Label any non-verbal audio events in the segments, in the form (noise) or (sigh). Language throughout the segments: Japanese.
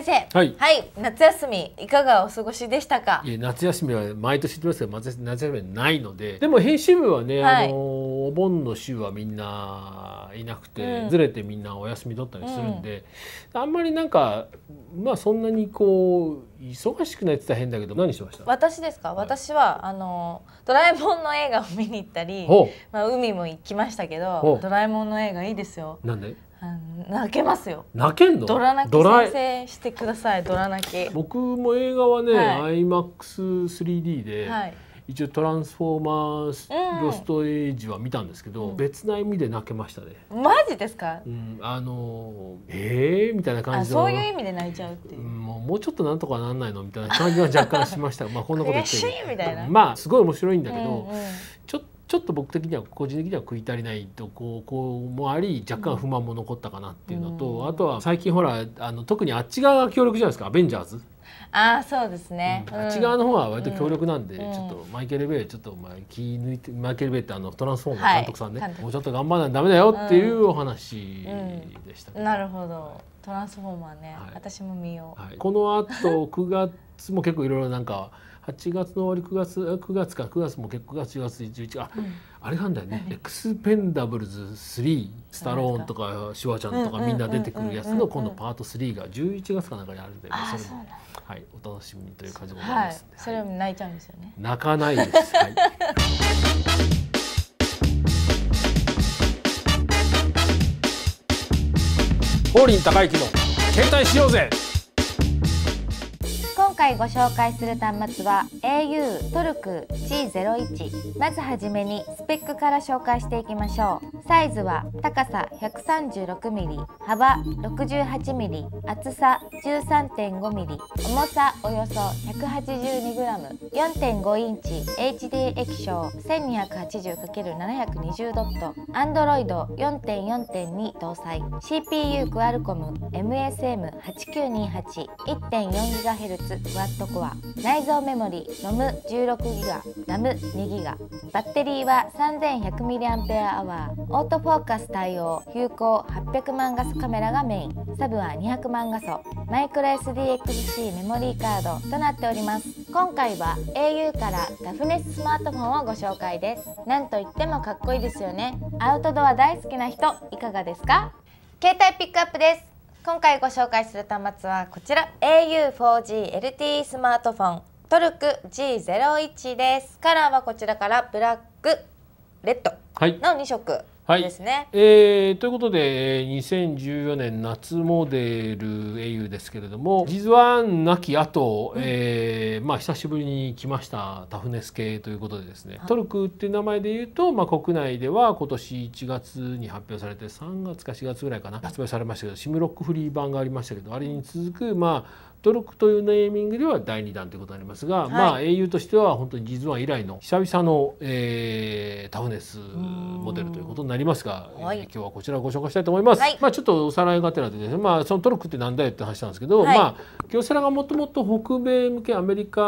先生、はい、はい、夏休みいかがお過ごしでしたか。いや夏休みは毎年言ってますけど、夏休みはないので、でも編集部はね、はい、あのお盆の週はみんないなくて、うん、ずれてみんなお休み取ったりするんで、うん、あんまりなんかまあそんなにこう忙しくないって言た変だけど、何しました。私ですか。私は、あのドラえもんの映画を見に行ったり、まあ海も行きましたけど、ドラえもんの映画いいですよ。なんで？泣けますよ泣けんのドラ泣き再生してくださいドラ泣き僕も映画はね、はい、IMAX3D で、はい、一応「トランスフォーマー、スロストエイジ」は見たんですけど、うん、別な意味で泣けましたねマジですか、うん、あのええー、みたいな感じそういう意味で泣いちゃうっていう、もうもうちょっとなんとかなんないのみたいな感じは若干しましたまあこんなこと言ってまあすごい面白いんだけど、うんうん、ちょっとちょっと僕的には個人的には食い足りないとここもあり若干不満も残ったかなっていうのと、うん、あとは最近ほらあの特にあっち側が強力じゃないですかアベンジャーズ。あそうですね、うん、あっち側の方は割と強力なんで、うん、ちょっとマイケル・ベイちょっとお前気抜いてマイケル・ベイってあのトランスフォームの監督さんね、はい、もうちょっと頑張らないとダメだよっていうお話でした、なるほどトランスフォームはね、はい、私も見よう、はい、この後9 (laughs) 月も結構いろいろなんか8月の終わり9月9月か9月も結構9月1月11あ、うん、あれなんだよね、エクスペンダブルズ3スタローンとかシュワちゃんとかみんな出てくるやつの今度パート3が11月かなんかにあるんで、ね、それもはいお楽しみという感じもございます、はい、それも泣いちゃうんですよね泣かないです、はいホーリン高之の携帯しようぜ回ご紹介する端末は au トルク C01 まずはじめにスペックから紹介していきましょうサイズは高さ 136mm 幅 68mm 厚さ 13.5mm 重さおよそ 182g4.5 インチ HD 液晶 1280×720 ドット Android 4.4.2搭載 CPU クアルコム MSM8928 1.4GHz クワットコア内蔵メモリ n o m 1 6ガ b ラム2ギガバッテリーは 3100mAh オートフォーカス対応有効800万画素カメラがメインサブは200万画素マイクロ SDXC メモリーカードとなっております今回は au からラフネススマートフォンをご紹介ですなんといってもかっこいいですよねアウトドア大好きな人いかがですか携帯ピックアップです今回ご紹介する端末はこちら au4G LTE スマートフォントルク G01 ですカラーはこちらからブラックレッドの2色、はいはい、ですね、えー、ということで2014年夏モデル au ですけれども実は亡き後、うえー、まあ、久しぶりに来ましたタフネス系ということでですね、はい、トルクっていう名前で言うと、まあ、国内では今年1月に発表されて3月か4月ぐらいかな発売されましたけどシムロックフリー版がありましたけどあれに続くまあ努力というネーミングでは第2弾ということになりますが、はい、まあ英雄としては本当に実は以来の久々の、えー、タフネスモデルということになりますが、えー、今日はこちらをご紹介したいと思います。はい、まあちょっとおさらいがてらでですね、まあそのトルクってなんだよって話なんですけど、はい、まあ京セラがもともと北米向けアメリカ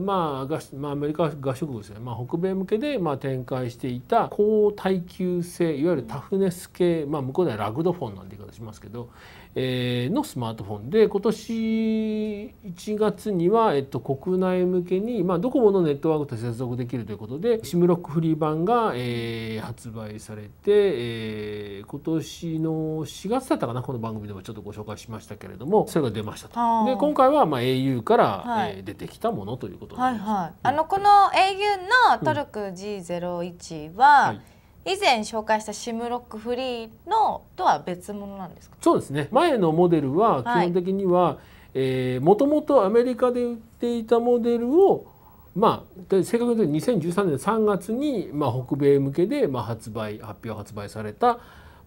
まあがまあアメリカ合衆国ですね、まあ北米向けでまあ展開していた高耐久性いわゆるタフネス系、まあ向こうではラグドフォンなんて言い方しますけど。のスマートフォンで今年1月には、えっと、国内向けに、まあ、ドコモのネットワークと接続できるということで SIM ロックフリー版が、えー、発売されて、え今年の4月だったかなこの番組でもちょっとご紹介しましたけれどもそれが出ましたと。で今回は、まあ、au から、え出てきたものということです。はいはい、ん、あのこの au のトルク G01 は、はい以前紹介したシムロックフリーのとは別物なんですかそうですね前のモデルは基本的には、はいえー、もともとアメリカで売っていたモデルをまあ、正確に言うと2013年3月に、まあ、北米向けで、まあ、発売発表発売された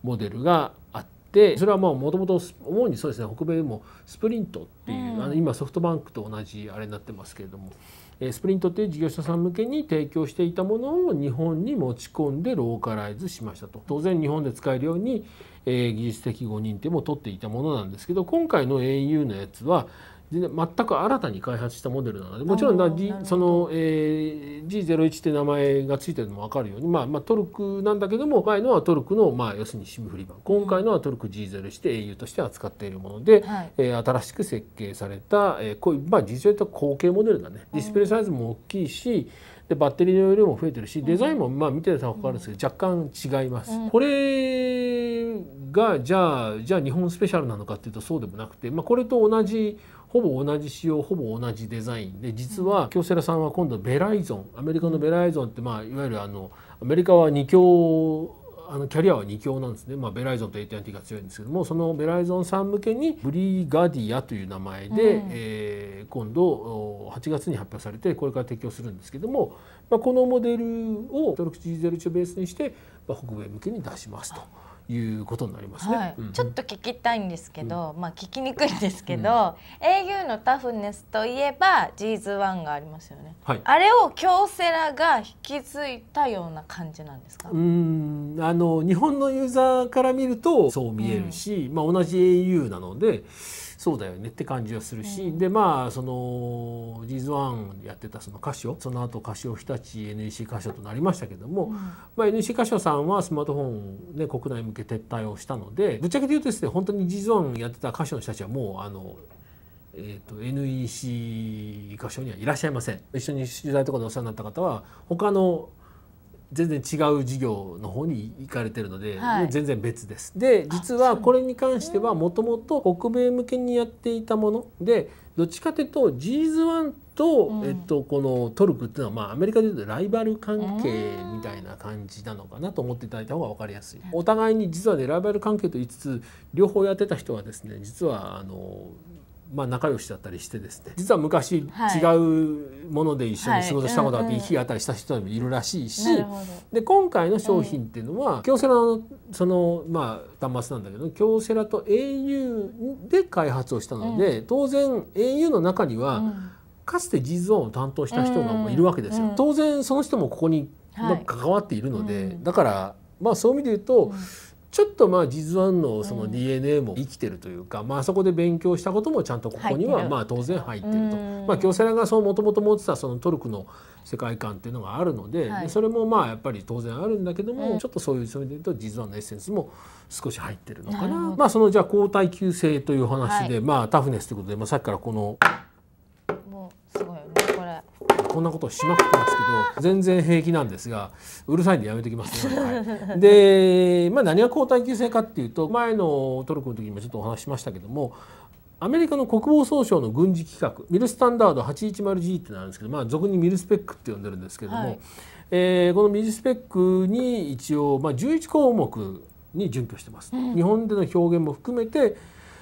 モデルがあってそれはもともと主にそうですね北米でもスプリントっていう、うん、あの今ソフトバンクと同じあれになってますけれどもスプリントという事業者さん向けに提供していたものを日本に持ち込んでローカライズしましたと当然日本で使えるように技術的誤認定も取っていたものなんですけど今回の au のやつは全く新たに開発したモデルなのでもちろんだ、G、その、えー、G01 って名前が付いてるのも分かるように、まあ、まあ、トルクなんだけども前のはトルクの、まあ、要するにシムフリ版今回のはトルク G01 て au として扱っているもので、はい、えー、新しく設計された、えー、こういうまあ実際と後継モデルだねディスプレイサイズも大きいし、でバッテリーの容量も増えてるしデザインもまあ見てるたは分かるんですけど、うん、若干違います、うん、これがじゃあじゃあ日本スペシャルなのかっていうとそうでもなくて、まあ、これと同じほぼ同じ仕様ほぼ同じデザインで実は京セラさんは今度ベライゾンアメリカのベライゾンって、まあ、いわゆるあのアメリカは2強あのキャリアは2強なんですね、まあ、ベライゾンと AT&T が強いんですけどもそのベライゾンさん向けにブリーガディアという名前で、うん、えー、今度8月に発表されてこれから提供するんですけども、まあ、このモデルをトルクチーゼルチをベースにして、まあ、北米向けに出しますと。いうことになりますね、はいうん、ちょっと聞きたいんですけど、うん、まあ聞きにくいんですけど、うん、au のタフネスといえば G1 がありますよね、はい、あれを京セラが引き継いだような感じなんですかうんあの日本のユーザーから見るとそう見えるし、まあ同じ au なのでそうだよねって感じはするし、うん、でまあそのジーズワンやってたそのカシその後カシオ日立 NEC カシとなりましたけども、うん、まあ、NEC カシさんはスマートフォン、ね、国内向け撤退をしたのでぶっちゃけて言うとですね本当にジ g s ンやってた歌手の人たちはもうあのえーと NEC 箇所にはいらっしゃいません一緒に取材とかでお世話になった方は他の全然違う事業の方に行かれてるので、はい、全然別です。で実はこれに関してはもともと北米向けにやっていたものでどっちかというと GS1 と、うん、えっと、このトルクっていうのは、まあ、アメリカでいうとライバル関係みたいな感じなのかなと思っていただいた方が分かりやすい。お互いに実はねライバル関係と言いつつ両方やってた人はですね実はあのまあ、仲良しだったりしてですね実は昔違うもので一緒に仕事したことがあって行き当たりした人もいるらしいし、で今回の商品っていうのは、京セラのその、まあ、端末なんだけど京セラと au で開発をしたので、当然 au の中には、かつて G ゾーンを担当した人がいるわけですよ。当然その人もここに関わっているので、だからまあそういう意味で言うと、ちょっとまあ実案のその DNA も生きてるというか、うん、まあそこで勉強したこともちゃんとここにはまあ当然入ってると、うまあ京セラがもともと持ってたそのトルクの世界観っていうのがあるので、はい、それもまあやっぱり当然あるんだけども、うん、ちょっとそういう意味で言うと実案のエッセンスも少し入ってるのかなまあそのじゃあ抗耐久性という話で、はい、まあタフネスということで、まあ、さっきからこの。もうすごいよねこんなことしまくってますけど全然平気なんですがうるさいんでやめときますね。(laughs) はい、で、まあ、何が抗耐久性かっていうと前のトルコの時にもちょっとお話ししましたけどもアメリカの国防総省の軍事規格ミルスタンダード 810G ってなるんですけど、まあ、俗にミルスペックって呼んでるんですけども、はい、えー、このミルスペックに一応、まあ、11項目に準拠してます。うん、日本での表現も含めて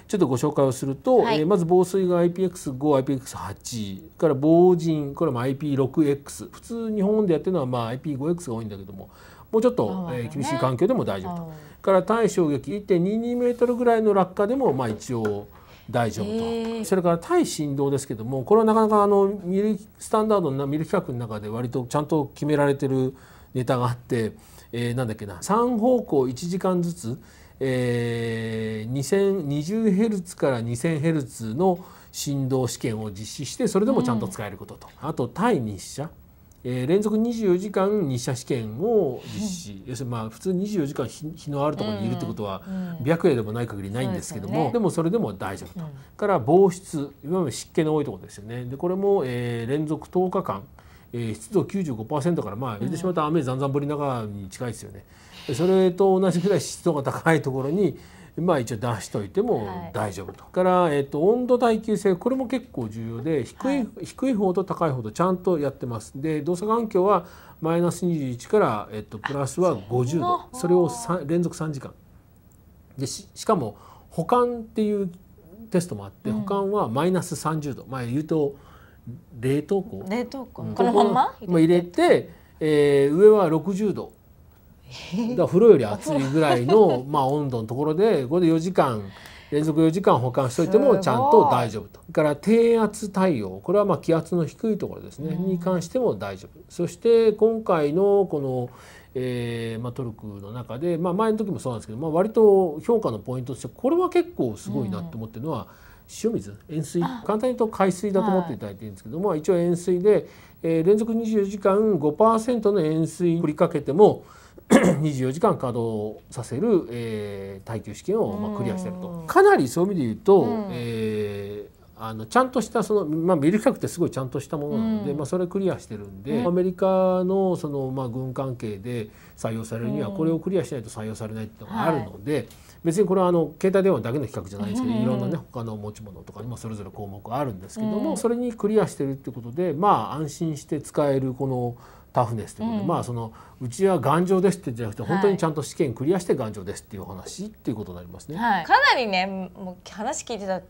ちょっとご紹介をすると、はい、えー、まず防水が IPX5、IPX8 から防塵これも IP6X 普通日本でやってるのはまあ IP5X が多いんだけどももうちょっと、ね、えー、厳しい環境でも大丈夫とから対衝撃1.22メートルぐらいの落下でもまあ一応大丈夫と、えー、それから対振動ですけどもこれはなかなかあのミルスタンダードなミル規格の中で割とちゃんと決められてるネタがあって、えー、なんだっけな3方向1時間ずつえー、2020Hz から 2000Hz の振動試験を実施してそれでもちゃんと使えることと、うん、あと対日射、えー、連続24時間日射試験を実施、うん、要するにまあ普通24時間日のあるところにいるってことは白夜でもない限りないんですけども、うん、でもそれでも大丈夫と、から防湿いわゆる湿気の多いところですよねでこれも、えー、連続10日間、えー、湿度95%からまあ言てしまった雨ざんざん降りながらに近いですよね。うんそれと同じぐらい湿度が高いところにまあ一応出しといても大丈夫と、はい、からえっと温度耐久性これも結構重要で低い、はい、低い方と高い方とちゃんとやってますで動作環境はマイナス21からえっとプラスは50度それを連続3時間でしかも保管っていうテストもあって保管はマイナス30度、うん、まあ言うと冷凍庫冷凍庫、うん、このまま入れて、えー、上は60度だ風呂より熱いぐらいの (laughs) まあ温度のところでこれで4時間連続4時間保管しておいてもちゃんと大丈夫と。から低圧対応これはま気圧の低いところですね、うん、に関しても大丈夫。そして今回のこのえーまあ、トルクの中で、まあ、前の時もそうなんですけど、まあ、割と評価のポイントとしてこれは結構すごいなと思ってるのは、うん塩水塩水簡単に言うと海水だと思っていただいていいんですけども、はい、一応塩水で、えー、連続24時間5%の塩水振りかけても24 (clears throat) 時間稼働させる、えー、耐久試験を、まあ、クリアしてるとかなりそういう意味で言うと、うん、えーあのちゃんとしたその、まあ、ミルクってすごいちゃんとしたものなので、うん、まあ、それクリアしてるんで、アメリカのその、まあ、軍関係で採用されるにはこれをクリアしないと採用されないっていうのがあるので、はい、別にこれはあの携帯電話だけの比較じゃないんですけど、いろんなね他の持ち物とかにもそれぞれ項目あるんですけども、それにクリアしてるってことでまあ安心して使えるこの。タフネスということで、うん、まあそのうちは頑丈ですってじゃなくて、本当にちゃんと試験クリアして頑丈ですっていう話っていうことになりますね。はい、かなりねもう話聞いてた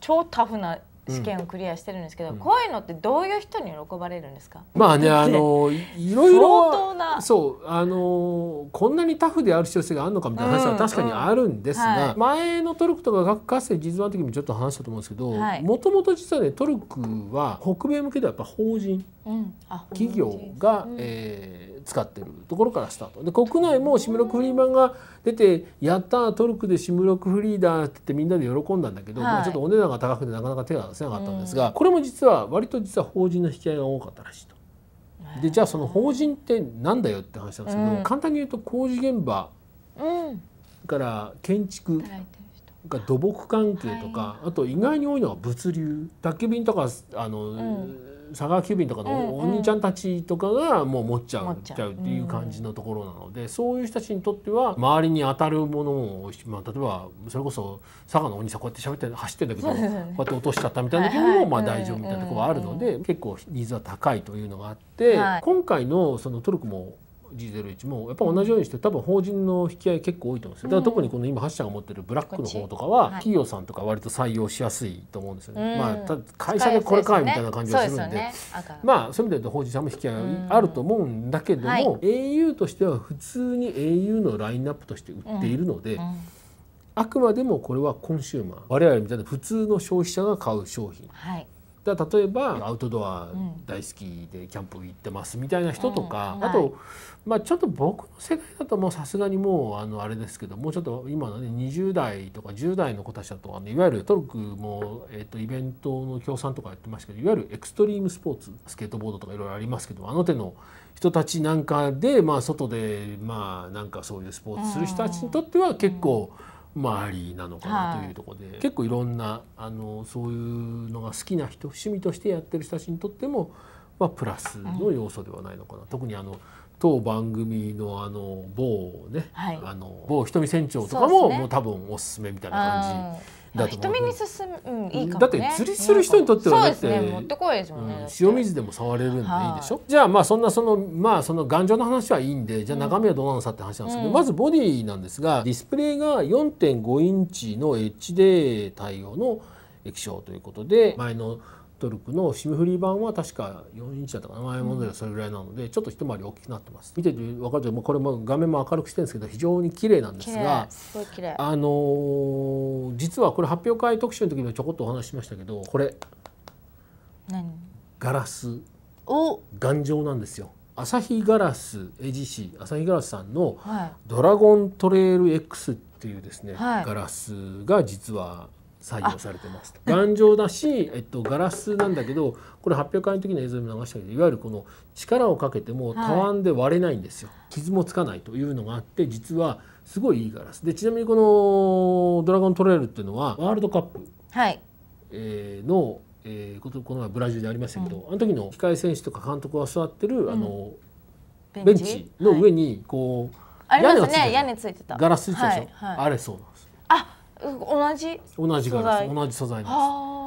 超タフな試験をクリアしてるんですけど、うん、こういうのってどういう人に喜ばれるんですかまあね (laughs) あのいろいろそうあのこんなにタフである必要性があるのかみたいな話は確かにあるんですが、うんうんはい、前のトルクとかかつて実話の時もちょっと話したと思うんですけどもともと実はねトルクは北米向けではやっぱ法人、うん、企業が、えー使ってるところからスタートで国内もシムロック・フリーマンが出て「やったトルクでシムロック・フリーだ」って言ってみんなで喜んだんだけど、はいちょっとお値段が高くてなかなか手が出せなかったんですが、うん、これも実は割と実は法人の引き合いが多かったらしいと。でじゃあその法人ってなんだよって話なんですけど、うん、簡単に言うと工事現場から建築が土木関係とか、はい、あと意外に多いのは物流宅急便とかあの、うん佐川急便とかのお兄ちゃんたちとかがもう持っちゃうちゃうっていう感じのところなのでそういう人たちにとっては周りに当たるものを、まあ、例えばそれこそ佐賀のお兄さんこうやって喋って走ってんだけどこうやって落としちゃったみたいな時もまあ大丈夫みたいなところがあるので結構ニーズは高いというのがあって今回のそのトルクも G01 もやっぱ同じようにして多分法人の引き合い結構多いと思うんですよだから特にこの今8社が持ってるブラックの方とかは企業さんとか割と採用しやすいと思うんですよね、うん、まあ会社でこれかみたいな感じがするんで、ね、まあそういう意味で言うと法人さんも引き合いあると思うんだけども、うんはい、au としては普通に au のラインナップとして売っているので、うん、あくまでもこれはコンシューマー我々みたいな普通の消費者が買う商品。はいだ例えばアウトドア大好きでキャンプ行ってますみたいな人とか、あと、まあ、ちょっと僕の世代だともうさすがにもうあのあれですけどもうちょっと今のね20代とか10代の子たちだとあのいわゆるトルクも、えー、とイベントの協賛とかやってましたけどいわゆるエクストリームスポーツスケートボードとかいろいろありますけどあの手の人たちなんかで、まあ、外で、まあ、なんかそういうスポーツする人たちにとっては結構。うん周りなのかなというところで、はい、結構いろんなあのそういうのが好きな人趣味としてやってる人たちにとっても、まあ、プラスの要素ではないのかな、うん、特にあの当番組のあの某ね、はい、あの某瞳船長とかも、ね、もう多分おすすめみたいな感じ。だと人目に進む、うん、いいかも、ね、だって釣りする人にとってはだって、ってこいですもね、うん、塩水でも触れるんでいいでしょじゃあまあそんなそのまあその頑丈な話はいいんでじゃあ中身はどうなのさって話なんですけど、うん、まずボディなんですがディスプレイが4.5インチの HD 対応の液晶ということで前のトルクのシムフリー版は確か4インチだったかな前ものよりそれぐらいなので、ちょっと一回り大きくなってます見てて分かるとこれも画面も明るくしてるんですけど非常に綺麗なんですがあのー、実はこれ発表会特集の時にちょこっとお話ししましたけどこれ何ガラス頑丈なんですよ。朝日ガラス AGC 朝日ガラスさんの「ドラゴントレール X」っていうですね、はい、ガラスが実は採用されてますと頑丈だし、えっと、ガラスなんだけどこれ発表会の時の映像にも流したけどいわゆるこの力をかけてもたわんで割れないんですよ、はい、傷もつかないというのがあって実はすごいいいガラスでちなみにこの「ドラゴントレール」っていうのはワールドカップ、はいえー、の、えー、ことこの前ブラジルでありましたけど、うん、あの時の控え選手とか監督が座ってる、あの、うん、ベンチの上にこう、はい、屋根がついてた、ガラスついてたでしょ、はいはい、あれそうな同じ同じラス同じ素材です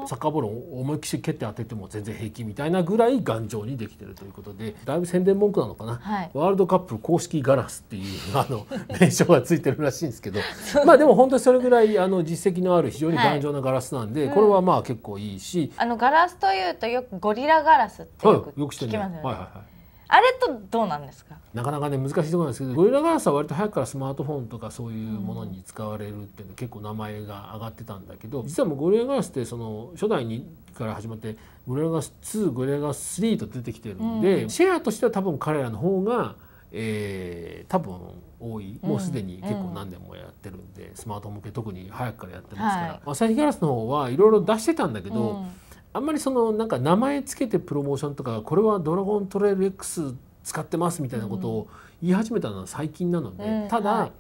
サッカーボールを思いっきり蹴って当てても全然平気みたいなぐらい頑丈にできてるということでだいぶ宣伝文句なのかな、はい、ワールドカップ公式ガラスっていうあの名称がついてるらしいんですけどまあでも本当にそれぐらいあの実績のある非常に頑丈なガラスなんで、はい、これはまあ結構いいし、うん、あのガラスというとよくゴリラガラスってよく聞きますよね。はいはいはいあれとどうなんですかなかなかね難しいところなんですけどゴリラガラスは割と早くからスマートフォンとかそういうものに使われるっていうの結構名前が上がってたんだけど実はもうゴリラガラスってその初代にから始まってゴリラガラス2ゴリラガラス3と出てきてるんで、うん、シェアとしては多分彼らの方が、えー、多分多いもうすでに結構何年もやってるんで、うん、スマートフォン向け特に早くからやってますから、はい、朝日ガラスの方はいろいろ出してたんだけど。うんあんまりそのなんか名前つけてプロモーションとかこれはドラゴントレイル X 使ってますみたいなことを言い始めたのは最近なので、うん、ただ、はい、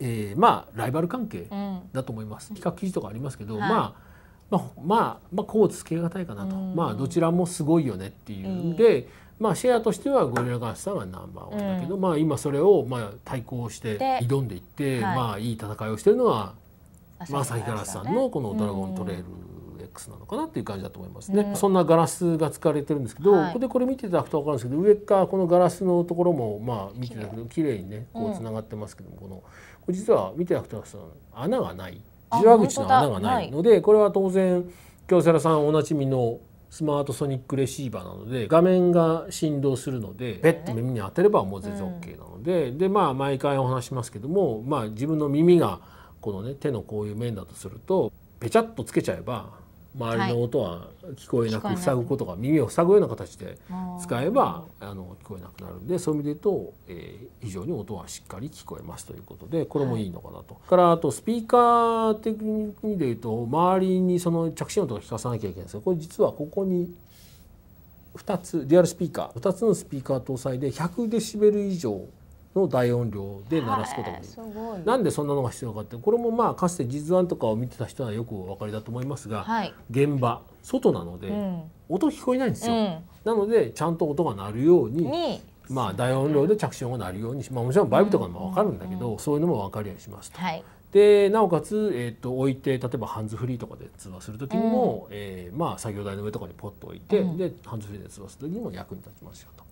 えー、まあライバル関係だと思います、うん、企画記事とかありますけど、はい、まあまあ、まあ、まあ、こうつけがたいかなと、うん、まあどちらもすごいよねっていうんで、まあシェアとしてはゴリラガースさんがナンバーワンだけど、まあ今それをまあ対抗して挑んでいって、はい、まあいい戦いをしてるのはまあ、旭ガラスさんのこの「ドラゴントレイル」なのかなっていう感じだと思いますね、うん、そんなガラスが使われてるんですけど、はい、ここでこれ見ていただくと分かるんですけど上かこのガラスのところもまあ見ていただくと綺麗にねこうつながってますけども、このこれ実は見ていただくと穴がない地上口の穴がないのでこれは当然京セラさんおなじみのスマートソニックレシーバーなので画面が振動するのでペッと耳に当てればもう全然 OK なので、うん、でまあ毎回お話しますけどもまあ自分の耳がこのね手のこういう面だとするとペチャッとつけちゃえば周りの音は聞こえなく塞ぐことが耳を塞ぐような形で使えばあの聞こえなくなるんでそういう意味で言うと、えー、非常に音はしっかり聞こえますということでこれもいいのかなと。はい、からあとスピーカー的にで言うと周りにその着信音とか聞かさなきゃいけないんですけどこれ実はここに2つデュアルスピーカー2つのスピーカー搭載で100デシベル以上の大音量で鳴らすことができる、なんでそんなのが必要かってこれもまあかつて実案とかを見てた人はよくお分かりだと思いますが、はい、現場外なので、うん、音聞こえないんですよ、うん、なのでちゃんと音が鳴るようにまあ、大音量で着信音が鳴るように、まあ、もちろんバイブとかも分かるんだけど、そういうのも分かるようにしますと。はいでなおかつ、えーと、と置いて例えばハンズフリーとかで通話する時にも、うん、えー、まあ、作業台の上とかにポッと置いて、うん、でハンズフリーで通話する時にも役に立ちますよと。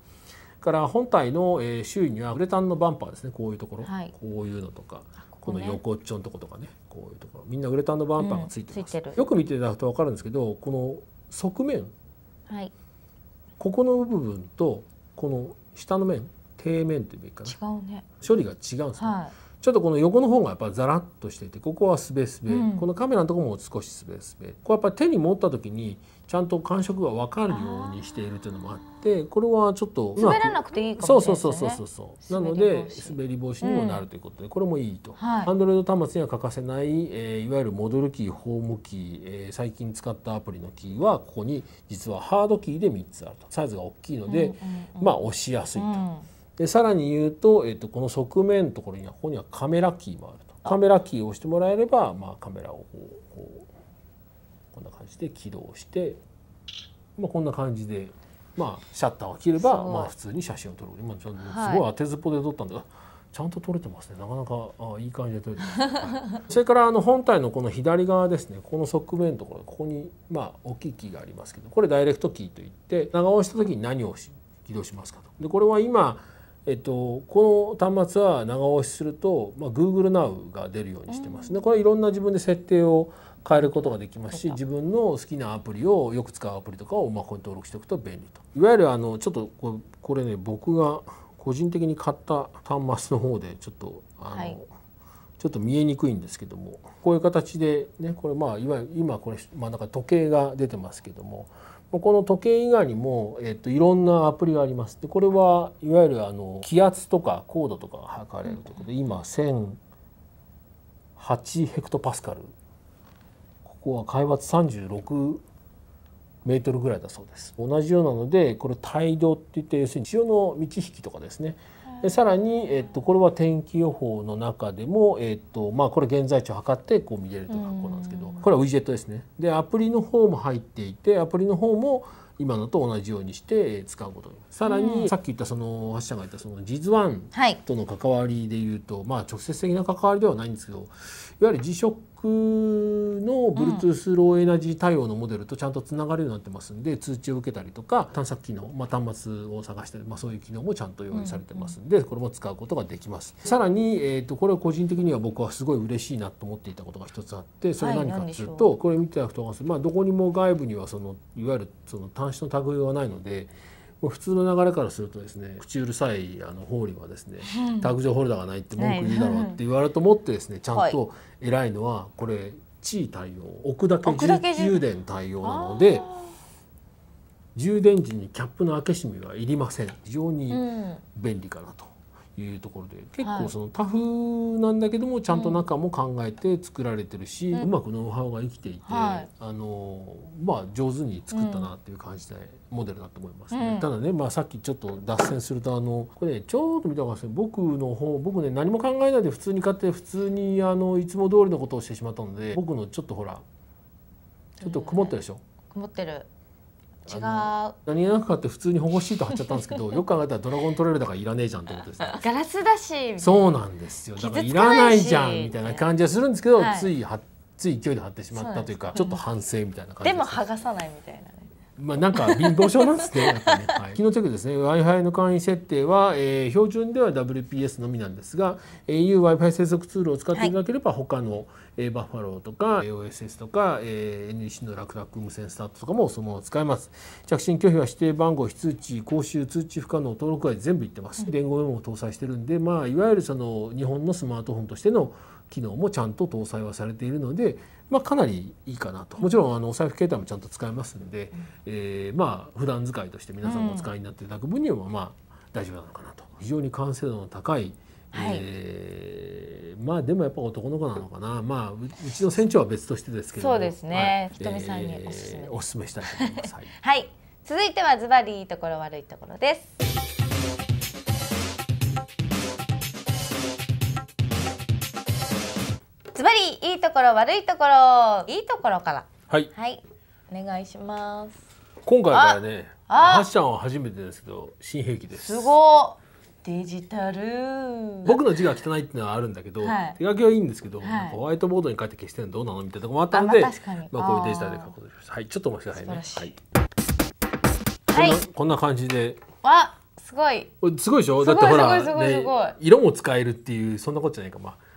から本体の、えー、周囲にはウレタンのバンパーですねこういうところ、はい、こういうのとかこの横っちょのとことかねこういうところみんなウレタンのバンパーがついてます、うん、よく見ていただくと分かるんですけどこの側面、はい、ここの部分とこの下の面底面というべきかな、違う、ね、処理が違うんですね。はいちょっとこの横の方がやっぱザラッとしててここはすべすべ、このカメラのとこも少しすべすべこれやっぱり手に持った時にちゃんと感触が分かるようにしているというのもあってこれはちょっと滑らなくていいかもしれないですねそうそうそうそうなので滑り防止にもなるということで、これもいいと、はい、Android 端末には欠かせない、えー、いわゆる戻るキーホームキー、えー、最近使ったアプリのキーはここに実はハードキーで3つあるとサイズが大きいので、まあ押しやすいと。でさらに言うと,、えーと、この側面のところにはここにはカメラキーもあるとカメラキーを押してもらえれば、まあ、カメラをこうこんな感じで起動して、まあ、こんな感じで、まあ、シャッターを切れば、まあ、普通に写真を撮る今ちょっとすごい当てずっぽで撮ったんだ、はいちゃんと撮れてますね。なかなかあいい感じで撮れてます、ね。(laughs) それからあの本体のこの左側ですね。この側面のところここにまあ大きいキーがありますけど、これダイレクトキーといって長押した時に何を起動しますかと。でこれは今えっと、この端末は長押しすると、まあ、Google Now が出るようにしてますね。これはいろんな自分で設定を変えることができますし自分の好きなアプリをよく使うアプリとかをまあここに登録しておくと便利といわゆるあのちょっとこれこれね僕が個人的に買った端末の方でちょっとあの、はい、ちょっと見えにくいんですけどもこういう形でねこれまあいわゆる今これ真ん中時計が出てますけどもこの時計以外にも、えっと、いろんなアプリがあります。でこれはいわゆるあの気圧とか高度とかが測れるということで今1008ヘクトパスカルここは海抜36メートルぐらいだそうです。同じようなのでこれ帯動っていって要するに潮の満ち引きとかですねでさらに、えっと、これは天気予報の中でも、えっとまあ、これ現在地を測ってこう見れるという格好なんですけどこれはウィジェットですね。でアプリの方も入っていてアプリの方も今のと同じようにして使うことにさらにさっき言ったその橋射んが言ったその JIS1 との関わりでいうと、まあ直接的な関わりではないんですけどいわゆる磁石の Bluetooth ローエナジー対応のモデルとちゃんとつながるようになってますんで、通知を受けたりとか探索機能、まあ、端末を探して、まあ、そういう機能もちゃんと用意されてますんで、これも使うことができます。さらに、えーと、これは個人的には僕はすごい嬉しいなと思っていたことが一つあってそれ何かっていうと、はい、これ見てた人が、まあ、どこにも外部にはそのいわゆるその端子の類はないので。普通の流れからするとですね口うるさいあの法理はですね、卓上ホルダーがないって文句言うだろうって言われると思ってですねちゃんと偉いのはこれ地位対応置くだけ充電対応なので充電時にキャップの開け閉めはいりません非常に便利かなと。いうところで結構そのタフなんだけどもちゃんと中も考えて作られてるし、うまくノウハウが生きていて、あのまあ、上手に作ったなっていう感じで、モデルだと思いますね。ただね、まあ、さっきちょっと脱線するとあのこれ、ね、ちょっと見たかった僕の方僕ね何も考えないで普通に買って普通にあのいつも通りのことをしてしまったので僕のちょっとほらちょっと曇ってるでしょ。曇ってる違う何がなく買って普通に保護シート貼っちゃったんですけど (laughs) よく考えたら「ドラゴントレール」だからいらねえじゃんと思ってですねガラスだしそうなんですよだからいらないじゃんみたいな感じはするんですけど、はい、ついはつい勢いで貼ってしまったというか、ね、ちょっと反省みたいな感じで、ね、でも剥がさないみたいなまあ、なんか貧乏症なんですね。(laughs) っねはい、機能チェックですね。Wi-Fi の簡易設定は、えー、標準では WPS のみなんですが、au Wi-Fi 接続ツールを使っていただければ、他の、えー、バッファローとか OSS とか、えー、NEC のらく無線スタートとかもそのまま使えます。着信拒否は指定番号、非通知、公衆通知不可能、登録は全部言ってます。伝言メモを搭載してるんで、まあいわゆるその日本のスマートフォンとしての機能もちゃんと搭載はされているので、まあ、かなりいいかなともちろんあのお財布携帯もちゃんと使えますんで、えー、まあ普段使いとして皆さんもお使いになっていただく分にはまあ大丈夫なのかなと非常に完成度の高い、はい、えー、まあでもやっぱ男の子なのかな、まあ、うちの船長は別としてですけどそうですね、はい、ひとみさんにおすすめえー、おすすめしたいと思います。はい、(laughs) はい、続いてはズバリいいところ悪いところですいいところ悪いところいいところからはい、はい、お願いします今回からねハッシャンは初めてですけど新兵器ですすごデジタル僕の字が汚いっていうのはあるんだけど、はい、手書きはいいんですけど、はい、ホワイトボードに書いて消してるのどうなのみたいなとこもあったんで、まあ、まあ、こういうデジタルで書くことですはいちょっとお待ちくださいねはい、はい、こんな感じでわすごいすごいでしょだってほら、ね、色も使えるっていうそんなことじゃないかまあ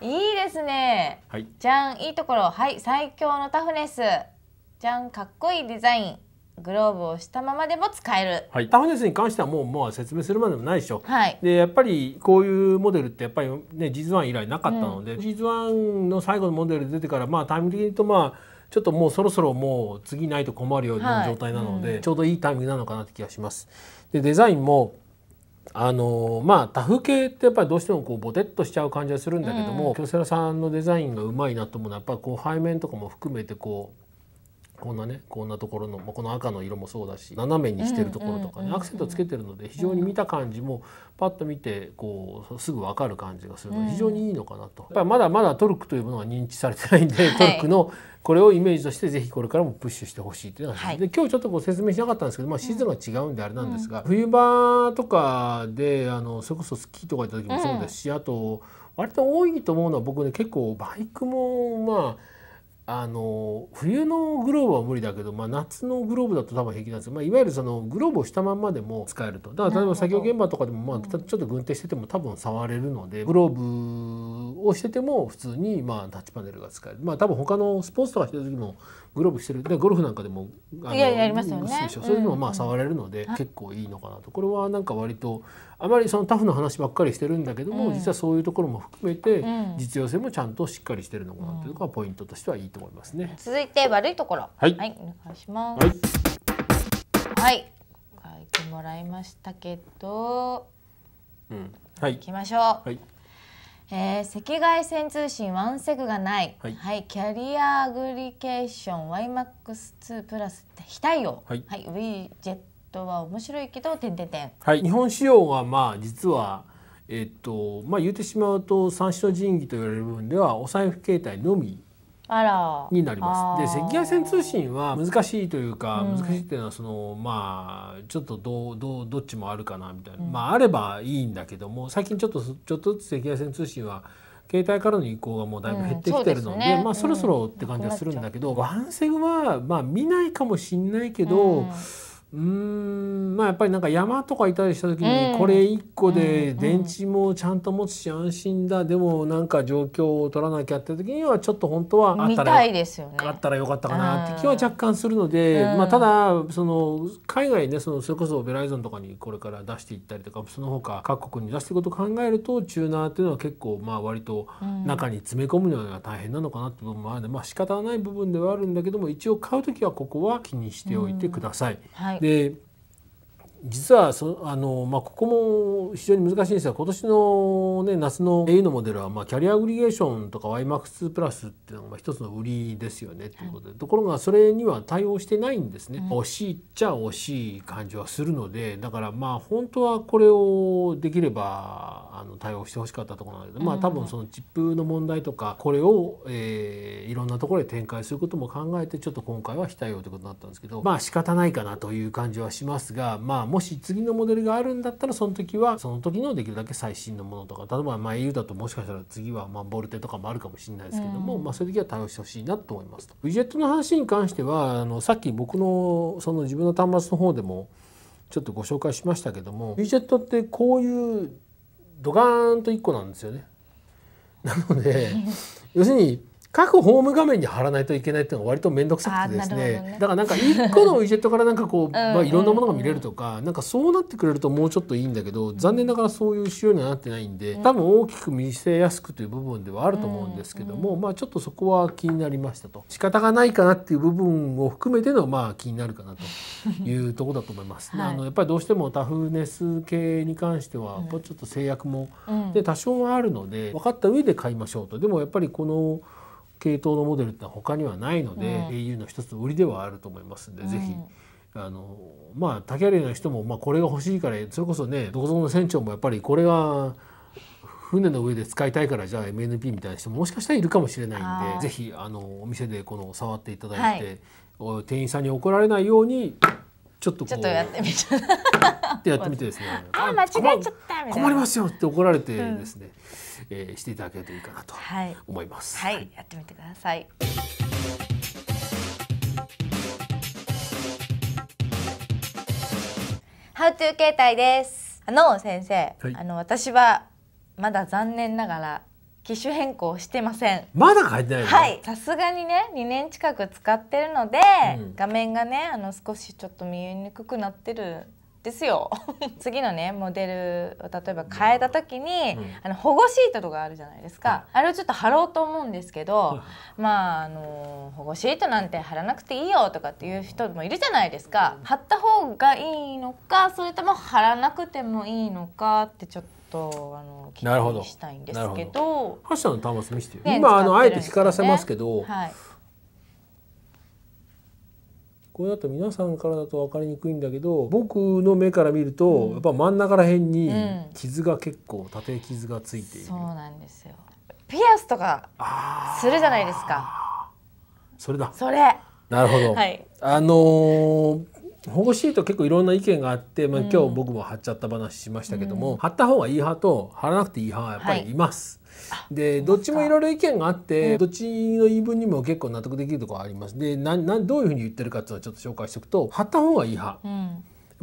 いいですね、はい、じゃんいいところはい最強のタフネスじゃんかっこいいデザイングローブをしたままでも使える、はい、タフネスに関してはもうもう説明するまでもないでしょ、はい、でやっぱりこういうモデルってやっぱりね GS1 以来なかったので、うん、g 1の最後のモデル出てからまあタイグ的に言うとまあちょっともうそろそろもう次ないと困るような状態なので、はいうん、ちょうどいいタイミングなのかなって気がします。でデザインもあのまあタフ系ってやっぱりどうしてもこうボテッとしちゃう感じがするんだけども、うん、京セラさんのデザインがうまいなと思うのはやっぱこう背面とかも含めてこうこんなねこんなところの、この赤の色もそうだし斜めにしてるところとかね、アクセントつけてるので非常に見た感じもパッと見てこうすぐ分かる感じがするので非常にいいのかなと。やっぱりまだまだトルクというものは認知されてないんで、トルクのこれをイメージとしてぜひこれからもプッシュしてほしいというのは、で今日ちょっとう説明しなかったんですけど、まあ、シーズンが違うんであれなんですが、冬場とかであのそれこそスキーとか行った時もそうですし、あと割と多いと思うのは僕ね結構バイクもまああの冬のグローブは無理だけど、まあ、夏のグローブだと多分平気なんですまあ、いわゆるそのグローブをしたまんまでも使えるとだから例えば作業現場とかでも、まあ、ちょっと軍手してても多分触れるのでグローブをしてても普通にまあタッチパネルが使えるまあ多分他のスポーツとかしてる時もグローブしてるでゴルフなんかでもあややりますよねそういうのもまあ触れるので、結構いいのかなとこれはなんか割とあまりそのタフな話ばっかりしてるんだけども、実はそういうところも含めて実用性もちゃんとしっかりしてるのかなというのがポイントとしてはいいと思いますね。続いて悪いところはい、お願いします。はいはい、書いてもらいましたけど、うん、はい、行きましょう。はい。えー、赤外線通信ワンセグがない、はい、はい、キャリアアグリケーション YMAX2 プラス非対応、はい、はい、ウィジェットは面白いけど点点点。はい、日本仕様はまあ実はえっとまあ言ってしまうと三種の神器と言われる部分ではお財布携帯のみになりますで赤外線通信は難しいというか、難しいっていうのはそのまあちょっとどうどどっちもあるかなみたいな、まああればいいんだけども最近ちょっとちょっとずつ赤外線通信は携帯からの移行がもうだいぶ減ってきてるのでうんでね、まあそろそろって感じはするんだけど、ワンセグはまあ見ないかもしんないけど、うんうんまあやっぱりなんか山とかいたりした時にこれ1個で電池もちゃんと持つし安心だ、でもなんか状況を取らなきゃって時にはちょっと本当はあったら、ね、あったらよかったかなって気は若干するので、うん、まあ、ただその海外ねそのそれこそベライゾンとかにこれから出していったりとかその他各国に出していくことを考えるとチューナーっていうのは結構まあ割と中に詰め込むのが大変なのかなって部分もあるので、まあ仕方ない部分ではあるんだけども一応買う時はここは気にしておいてください。うんはい Evet. 実はそあの、まあ、ここも非常に難しいんですが今年の、ね、夏の au のモデルは、まあ、キャリアアグリゲーションとか YMAX2 プラスっていうのが一つの売りですよねということで、ところがそれには対応してないんですね、惜しいっちゃ惜しい感じはするのでだからまあ本当はこれをできればあの対応してほしかったところなので、まあ、多分そのチップの問題とかこれを、えー、いろんなところで展開することも考えてちょっと今回は非対応ということになったんですけどまあ仕方ないかなという感じはしますがまあもし次のモデルがあるんだったらその時はその時のできるだけ最新のものとか例えばま au だともしかしたら次はまあボルテとかもあるかもしれないですけども、うん、まあそういう時は対応してほしいなと思いますと。ウィジェットの話に関してはあのさっき僕のその自分の端末の方でもちょっとご紹介しましたけどもウィジェットってこういうドガーンと1個なんですよね。なので (laughs) 要するに各ホーム画面に貼らないといけないっていうのが割と面倒くさくてですね、ね、だからなんか1個のウィジェットからなんかこう (laughs) うん、まあ、いろんなものが見れるとかなんかそうなってくれるともうちょっといいんだけど残念ながらそういう仕様にはなってないんで多分大きく見せやすくという部分ではあると思うんですけども、うんうん、まあ、ちょっとそこは気になりましたと仕方がないかなっていう部分を含めてのまあ気になるかなと (laughs) いうとこだと思います。はい、あのやっぱりどうしてもタフネス系に関してはちょっと制約も、で多少はあるので分かった上で買いましょうと。でもやっぱりこの系統のモデルってのは他にはないので、うん、au の一つ売りではあると思いますんで、うん、ぜひあのまあ竹原の人も、まあ、これが欲しいからそれこそねどこぞの船長もやっぱりこれが船の上で使いたいからじゃあ MNP みたいな人ももしかしたらいるかもしれないんでぜひあのお店でこの触っていただいて、はい、店員さんに怒られないようにちょっとちょっとやってみちゃった。やってみてですね。あ間違えちゃった困りますよって怒られてですね、うえしていただけるといいかなと思います。はい、やってみてください。ハウトゥー形態です。あの先生、あの私はまだ残念ながら機種変更してませんまだ変えてないはいさすがにね2年近く使ってるので、うん、画面がねあの少しちょっと見えにくくなってるですよ (laughs) 次のねモデルを例えば変えた時に、うん、あの保護シートとかあるじゃないですか、うん、あれをちょっと貼ろうと思うんですけど、うん、まああの保護シートなんて貼らなくていいよとかっていう人もいるじゃないですか、貼った方がいいのかそれとも貼らなくてもいいのかってちょっとあの聞きしたいんですけど発射の端末見せてよ、ね、今あのあえて光らせますけど、はい、これだと皆さんからだと分かりにくいんだけど僕の目から見ると、うん、やっぱ真ん中らへんに傷が結構縦傷がついている、うん、そうなんですよピアスとかするじゃないですかそれだそれなるほど、はい、あのー保護シート結構いろんな意見があって、まあ、今日僕も貼っちゃった話しましたけども、うん、貼った方がいい派と貼らなくていい派はやっぱりいます。はい、でどっちもいろいろ意見があって、どっちの言い分にも結構納得できるところあります。でななどういうふうに言ってるかっていうのはちょっと紹介しておくと貼った方がいい派。うん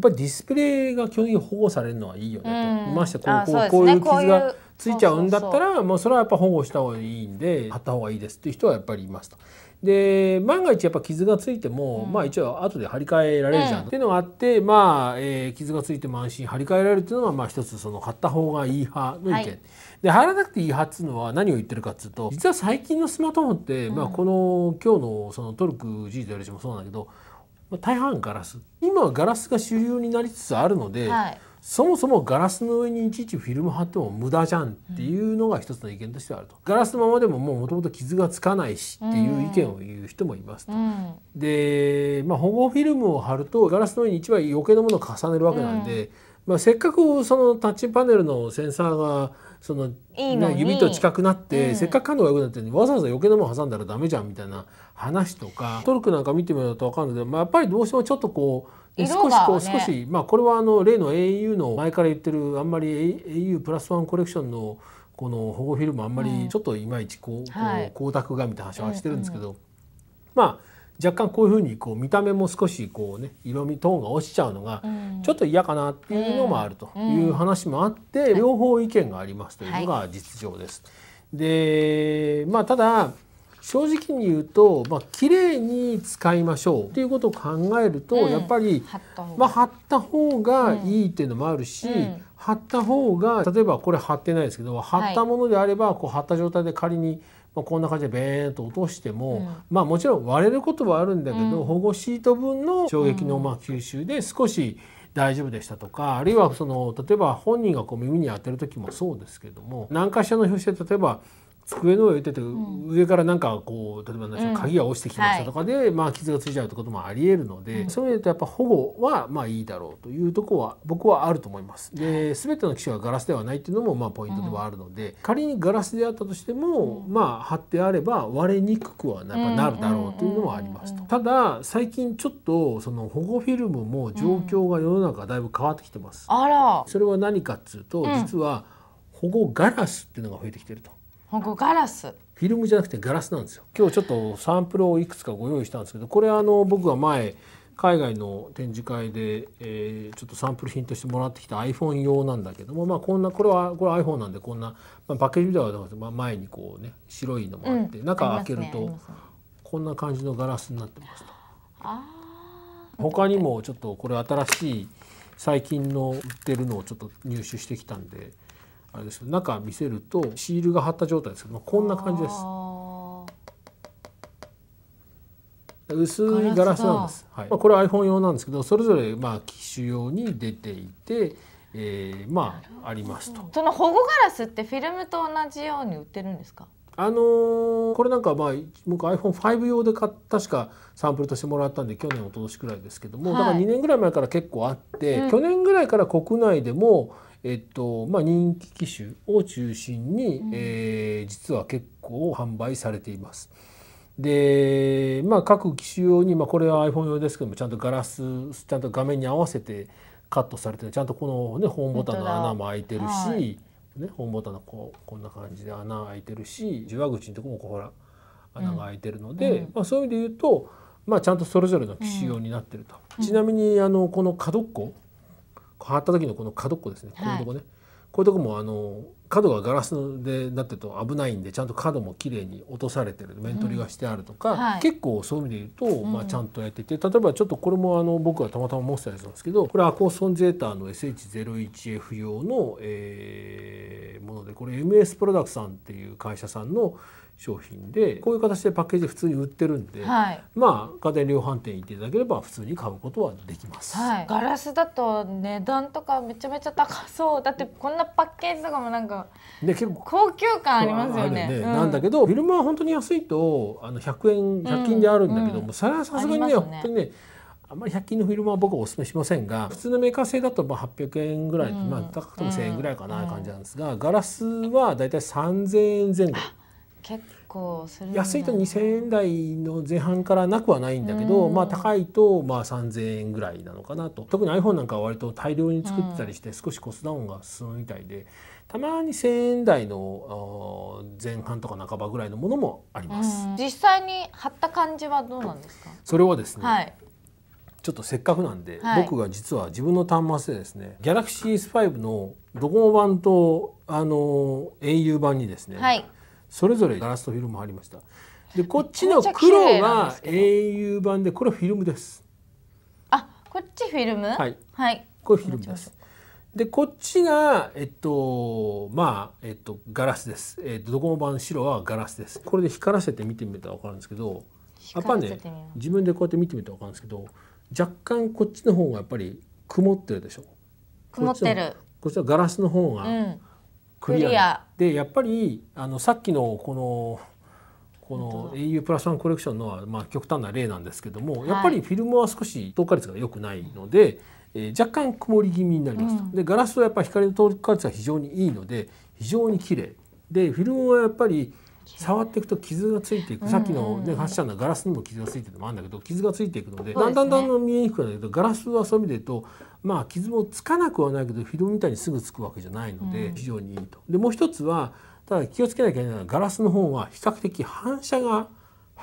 やっぱりディスプレイが基本的に保護されるのはいいよねと、ましてこうこう、こういう傷がついちゃうんだったらもうそれはやっぱ保護した方がいいんで貼った方がいいですっていう人はやっぱりいますと。で万が一やっぱ傷がついても、うん、まあ一応後で張り替えられるじゃん、うん、っていうのがあってまあ、えー、傷がついても安心張り替えられるっていうのはまあ一つその貼った方がいい派の意見、はい、で貼らなくていい派っつうのは何を言ってるかっつうと実は最近のスマートフォンって、うん、まあこの今日のそのトルク G0 もそうなんだけど大半ガラス今はガラスが主流になりつつあるので、はいそもそもガラスの上にいちいちフィルム貼っても無駄じゃんっていうのが一つの意見としてあると。ガラスのままでももうもともと傷がつかないしっていう意見を言う人もいますと。うん、で、まあ、保護フィルムを貼るとガラスの上に一枚余計なものを重ねるわけなんで、うん、まあ、せっかくそのタッチパネルのセンサーがその指と近くなって、うん、せっかく感度が良くなってわざわざ余計なもの挟んだらダメじゃんみたいな話とかトルクなんか見てみると分かるんだけど、まあ、やっぱりどうしてもちょっとこう。色が、ね、少しこう少しまあこれはあの例の au の前から言ってるあんまり au プラスワンコレクションのこの保護フィルムあんまりちょっといまいちこう、光沢がみたいな話はしてるんですけど、まあ若干こういうふうにこう見た目も少しこうね色味トーンが落ちちゃうのがちょっと嫌かなっていうのもあるという話もあって両方意見がありますというのが実情です。でまあただ正直に言うと、まあ、綺麗に使いましょうっていうことを考えると、うん、やっぱり貼った方,、まあ、貼った方がいいっていうのもあるし、うん、貼った方が例えばこれ貼ってないですけど貼ったものであれば、こう貼った状態で仮に、まあ、こんな感じでベーンと落としても、うん、まあもちろん割れることはあるんだけど、保護シート分の衝撃のまあ吸収で少し大丈夫でしたとかあるいはその例えば本人がこう耳に当てる時もそうですけども何かしらの表紙で例えば机の上打てて、上からなんかこう例えば何鍵が落ちてきましたとかで、まあ傷がついちゃうってこともありえるので、そういうとやっぱ保護はまあいいだろうというとこは僕はあると思います。で全ての機種はガラスではないっていうのもまあポイントではあるので、仮にガラスであったとしても、まあ貼ってあれば割れにくくはなんかなるだろうというのはありますと。ただ最近ちょっとその保護フィルムも状況が世の中だいぶ変わってきてます。あらそれは何かっつうと実は保護ガラスっていうのが増えてきてると。本ガラスフィルムじゃなくてガラスなんですよ今日ちょっとサンプルをいくつかご用意したんですけどこれあの僕が前海外の展示会で、えー、ちょっとサンプル品としてもらってきた iPhone 用なんだけども、まあ、こんなこれはこれ iPhone なんでこんな、まあ、パッケージビデオはまあ、前にこうね白いのもあって、うん、中開けると、こんな感じのガラスになってまと。た。他にもちょっとこれ新しい最近の売ってるのをちょっと入手してきたんであれです中見せるとシールが貼った状態ですけど、まあ、こんな感じです。薄いガラスなんです。はい、まあ、これは iPhone 用なんですけど、それぞれまあ機種用に出ていて、えー、まあありますと。その保護ガラスってフィルムと同じように売ってるんですか？あのー、これなんかまあ僕 iPhone5 用で買った確かサンプルとしてもらったんで去年おととしくらいですけども、はい、だから2年ぐらい前から結構あって、うん、去年ぐらいから国内でも、えっとまあ、人気機種を中心に、うん、えー、実は結構販売されています。で、まあ、各機種用に、まあ、これは iPhone 用ですけどもちゃんとガラスちゃんと画面に合わせてカットされてちゃんとこの、ね、ホームボタンの穴も開いてるし、はい、ね、ホームボタンのこうこんな感じで穴開いてるし受話口のとこもこうほら穴が開いてるので、うん、まあ、そういう意味で言うと、まあ、ちゃんとそれぞれの機種用になってると。うん、ちなみにあのこの角っこ貼った時のこの角っこですねこうとこね、はい、こういうとこもあの角がガラスでなってると危ないんでちゃんと角も綺麗に落とされてる面取りがしてあるとか、うんはい、結構そういう意味で言うと、まあ、ちゃんとやってて、例えばちょっとこれもあの僕がたまたま持ってたやつなんですけどこれアコーソンゼータの SH01F 用の、えー、ものでこれ MS プロダクトさんっていう会社さんの、商品でこういう形でパッケージ普通に売ってるんで、はい、まあ家電量販店行っていただければ普通に買うことはできます、はい、ガラスだと値段とかめちゃめちゃ高そうだってこんなパッケージとかもなんか、結構高級感ありますよね、ねうん、なんだけどフィルムは本当に安いとあの100円100均であるんだけど、うん、もそれはさすがにねね本当にねあんまり100均のフィルムは僕はお勧めしませんが普通のメーカー製だとまあ800円ぐらい、うん、まあ高くても1,000円ぐらいかな感じなんですが、ガラスはだいたい3,000円前後。結構する安いと2,000円台の前半からなくはないんだけど、まあ、高いとまあ3,000円ぐらいなのかなと特に iPhone なんかは割と大量に作ってたりして少しコスダウンが進むみたいで、たまに1,000円台の前半とか半ばぐらいのものもあります。実際に貼った感じはどうなんですかそれはですね、はい、ちょっとせっかくなんで、はい、僕が実は自分の端末でですね Galaxy S5 のドコモ版とあの au 版にですね、はいそれぞれガラスとフィルムありましたでこっちの黒が英雄版でこれフィルムですあこっちフィルムはい、はい、これフィルムですでこっちがえっとまあえっとガラスです、えっと、ドコモ版白はガラスですこれで光らせて見てみたら分かるんですけどやっぱね自分でこうやって見てみたら分かるんですけど若干こっちの方がやっぱり曇ってるでしょ曇ってるこっちはガラスの方が、うんクリアでやっぱりあのさっきのこのこの au プラスワンコレクションのはまあ極端な例なんですけども、はい、やっぱりフィルムは少し透過率が良くないので、えー、若干曇り気味になります、うん、でガラスはやっぱり光の透過率が非常にいいので非常に綺麗でフィルムはやっぱり触っていくと傷がついていく、さっきの、ね、発射のガラスにも傷がついてるのもあるんだけど傷がついていくのでだんだんだんだん見えにくくなるけどガラスはそういう意味で言うとまあ傷もつかなくはないけどフィルムみたいにすぐつくわけじゃないので非常にいいと。でもう一つはただ気をつけなきゃいけないのはガラスの方は比較的反射が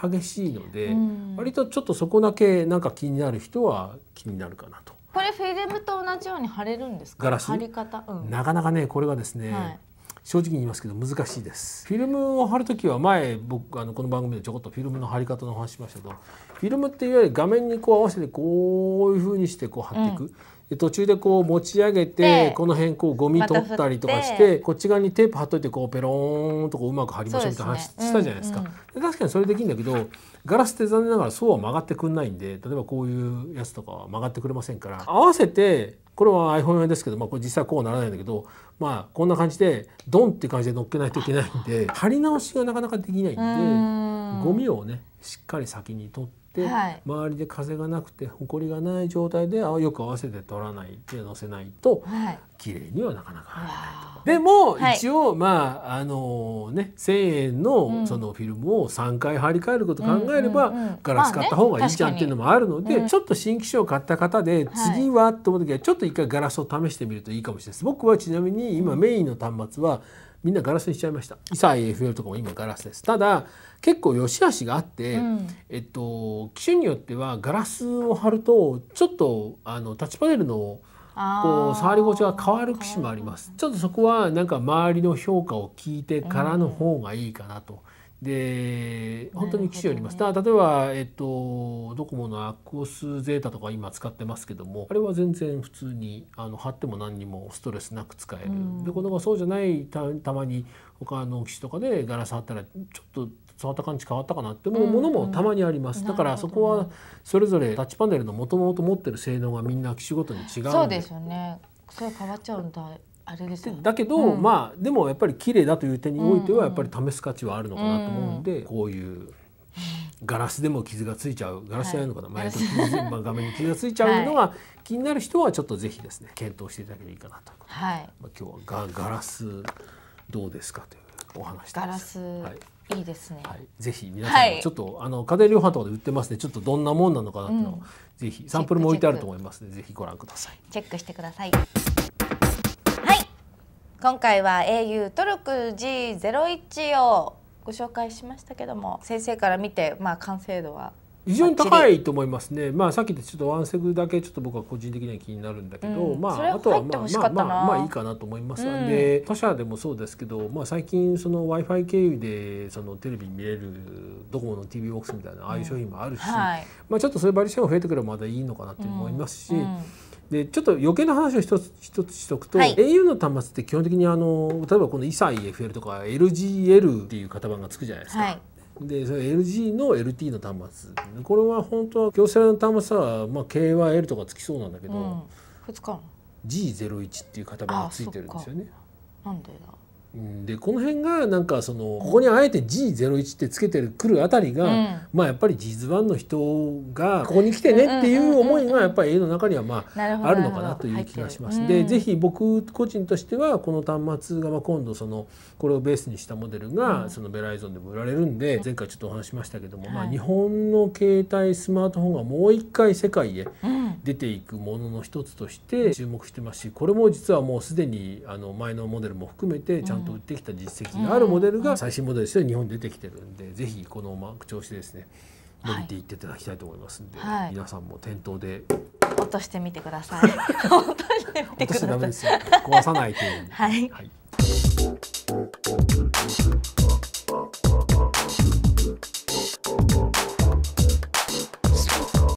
激しいので、割とちょっとそこだけなんか気になる人は気になるかなと。これフィルムと同じように貼れるんですか。ガラス。貼り方、うん、なかなかね、これはですね、正直に言いますけど難しいですフィルムを貼る時は前僕あのこの番組でちょこっとフィルムの貼り方の話しましたけどフィルムっていわゆる画面にこう合わせてこういうふうにしてこう貼っていく、うん途中でこう持ち上げてこの辺こうゴミ取ったりとかして、こっち側にテープ貼っといてこうペローンとこううまく貼りましょうみたいな話したじゃないですか。確かにそれできるんだけどガラスって残念ながらそうは曲がってくんないんで例えばこういうやつとかは曲がってくれませんから合わせてこれは iPhone 用ですけど、まあ、これ実際こうならないんだけど、まあ、こんな感じでドンって感じで乗っけないといけないんで貼り直しがなかなかできないんでゴミをねしっかり先に取って。、はい、周りで風がなくて埃がない状態でよく合わせて取らないで乗せないと、はい、綺麗にはなかなか入らないと。でも、はい、一応まああのー、ね1,000円のそのフィルムを3回張り替えること考えれば、うんうんうんガラス買った方がいいじゃんっていうのもあるので、まあね、ちょっと新機種を買った方で次はと思う時はちょっと一回ガラスを試してみるといいかもしれないです。僕はちなみに今メインの端末はみんなガラスにしちゃいました。イサイ FL とかも今ガラスです。ただ結構良し悪しがあって、うん、えっと、機種によってはガラスを貼るとちょっとあのタッチパネルのこう触り心地が変わる機種もありますちょっとそこはなんか周りの評価を聞いてからの方がいいかなと。で本当に機種よります、ね、だか例えば、えっと、ドコモのアクオスゼータとか今使ってますけどもあれは全然普通にあの貼っても何にもストレスなく使える、うん、でこのがそうじゃないたまに他の機種とかでガラス貼ったらちょっと触った感じ変わったかなって思うものもたまにあります、うんうん、だからそこはそれぞれタッチパネルのもともと持ってる性能がみんな機種ごとに違うそうですよねそれ変わっちゃうんだあれですだけど、うん、まあでもやっぱり綺麗だという点においてはやっぱり試す価値はあるのかなと思うんで、うんうん、こういうガラスでも傷がついちゃうガラスじゃないのかな、はい、前画面に傷がついちゃうのが気になる人はちょっとぜひですね検討していただければいいかなということで、はい、まあ、今日はガガラスどうですかというお話です。ガラス、はいいいですね、はい、ぜひ皆さんもちょっと、はい、あの家電量販とかで売ってますねちょっとどんなもんなのかなっていうのを、うん、ぜひサンプルも置いてあると思いますのでぜひご覧くださいチェックしてくださいはい今回は au トルク G01 をご紹介しましたけども先生から見て、まあ、完成度は非常に高いと思いますね。まあさっきでちょっとワンセグだけちょっと僕は個人的には気になるんだけど、うん、まああとはまあまあまあまあいいかなと思います。うん、で他社でもそうですけど、まあ最近その Wi-Fi 経由でそのテレビ見れるドコモの TV ボックスみたいなああいう商品もあるし、うんはい、まあちょっとそういうバリションが増えてくればまだいいのかなって思いますし。でちょっと余計な話を一つ一つしておくと、はい、au の端末って基本的にあの例えばこの ISAEFL とか LGL っていう型番がつくじゃないですか、はいでそれ LG の LT の端末これは本当は京セラの端末は、まあ、KYL とかつきそうなんだけど、うん、G01 っていう型番がついてるんですよね。なんでだでこの辺がなんかそのここにあえて G01 ってつけてくるあたりが、うん、まあやっぱり G1 の人がここに来てねっていう思いがやっぱり A の中にはまああるのかなという気がします。でぜひ僕個人としてはこの端末が今度そのこれをベースにしたモデルがそのベライゾンでも売られるんで前回ちょっとお話しましたけども、まあ、日本の携帯スマートフォンがもう一回世界へ出ていくものの一つとして注目してますしこれも実はもうすでにあの前のモデルも含めてちゃんとと売ってきた実績があるモデルが最新モデルとして日本に出てきてるんで、ぜひこのマーク調子ですね伸びていっていただきたいと思いますんで、はい、皆さんも店頭で落としてみてください。落としてみてください。(laughs) 壊さないという。はい。はい